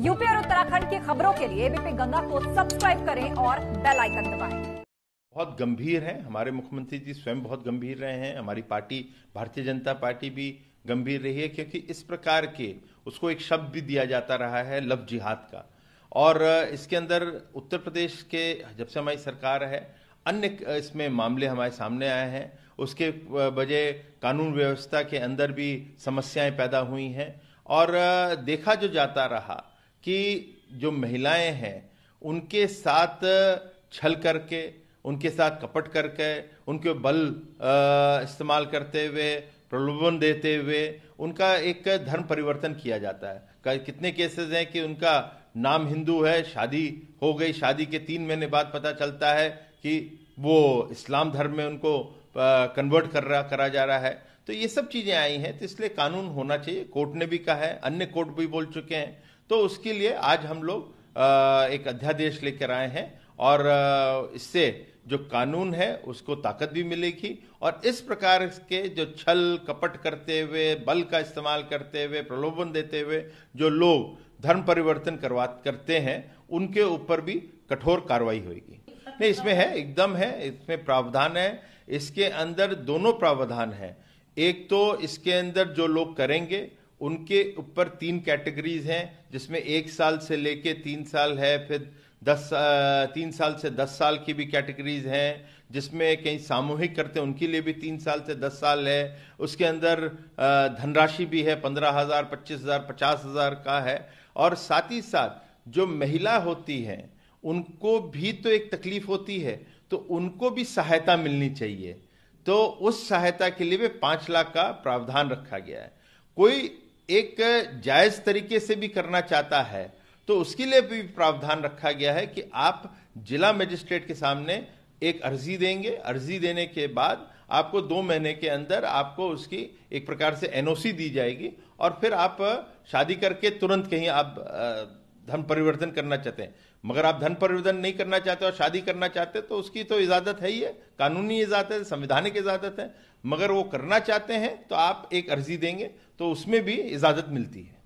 UP और उत्तराखंड की खबरों के लिए एबीपी गंगा को सब्सक्राइब करें और बेल आइकन दबाएं। बहुत गंभीर हैं हमारे मुख्यमंत्री जी स्वयं बहुत गंभीर रहे हैं हमारी पार्टी भारतीय जनता पार्टी भी गंभीर रही है क्योंकि इस प्रकार के उसको एक शब्द भी दिया जाता रहा है लव जिहाद का और इसके अंदर उत्तर प्रदेश के जब से हमारी सरकार है अन्य इसमें मामले हमारे सामने आए हैं उसके वजह कानून व्यवस्था के अंदर भी समस्याएं पैदा हुई हैं और देखा जो जाता रहा कि जो महिलाएं हैं उनके साथ छल करके उनके साथ कपट करके उनके बल इस्तेमाल करते हुए प्रलोभन देते हुए उनका एक धर्म परिवर्तन किया जाता है कितने केसेस हैं कि उनका नाम हिंदू है शादी हो गई शादी के तीन महीने बाद पता चलता है कि वो इस्लाम धर्म में उनको कन्वर्ट कर रहा करा जा रहा है तो ये सब चीज़ें आई हैं तो इसलिए कानून होना चाहिए कोर्ट ने भी कहा है अन्य कोर्ट भी बोल चुके हैं तो उसके लिए आज हम लोग एक अध्यादेश लेकर आए हैं और इससे जो कानून है उसको ताकत भी मिलेगी और इस प्रकार के जो छल कपट करते हुए बल का इस्तेमाल करते हुए प्रलोभन देते हुए जो लोग धर्म परिवर्तन करवा करते हैं उनके ऊपर भी कठोर कार्रवाई होगी नहीं इसमें है एकदम है इसमें प्रावधान है इसके अंदर दोनों प्रावधान है एक तो इसके अंदर जो लोग करेंगे उनके ऊपर तीन कैटेगरीज हैं जिसमें एक साल से लेके तीन साल है फिर दस तीन साल से दस साल की भी कैटेगरीज हैं जिसमें कहीं सामूहिक करते हैं उनके लिए भी तीन साल से दस साल है उसके अंदर धनराशि भी है पंद्रह हज़ार पच्चीस हज़ार पचास हज़ार का है और साथ ही साथ जो महिला होती है उनको भी तो एक तकलीफ होती है तो उनको भी सहायता मिलनी चाहिए तो उस सहायता के लिए भी पाँच लाख का प्रावधान रखा गया है कोई एक जायज तरीके से भी करना चाहता है तो उसके लिए भी प्रावधान रखा गया है कि आप जिला मजिस्ट्रेट के सामने एक अर्जी देंगे अर्जी देने के बाद आपको दो महीने के अंदर आपको उसकी एक प्रकार से एनओसी दी जाएगी और फिर आप शादी करके तुरंत कहीं आप धन परिवर्तन करना चाहते हैं मगर आप धन परिवर्तन नहीं करना चाहते और शादी करना चाहते तो उसकी तो इजाज़त है ही है कानूनी इजाज़त है संवैधानिक इजाज़त है मगर वो करना चाहते हैं तो आप एक अर्जी देंगे तो उसमें भी इजाज़त मिलती है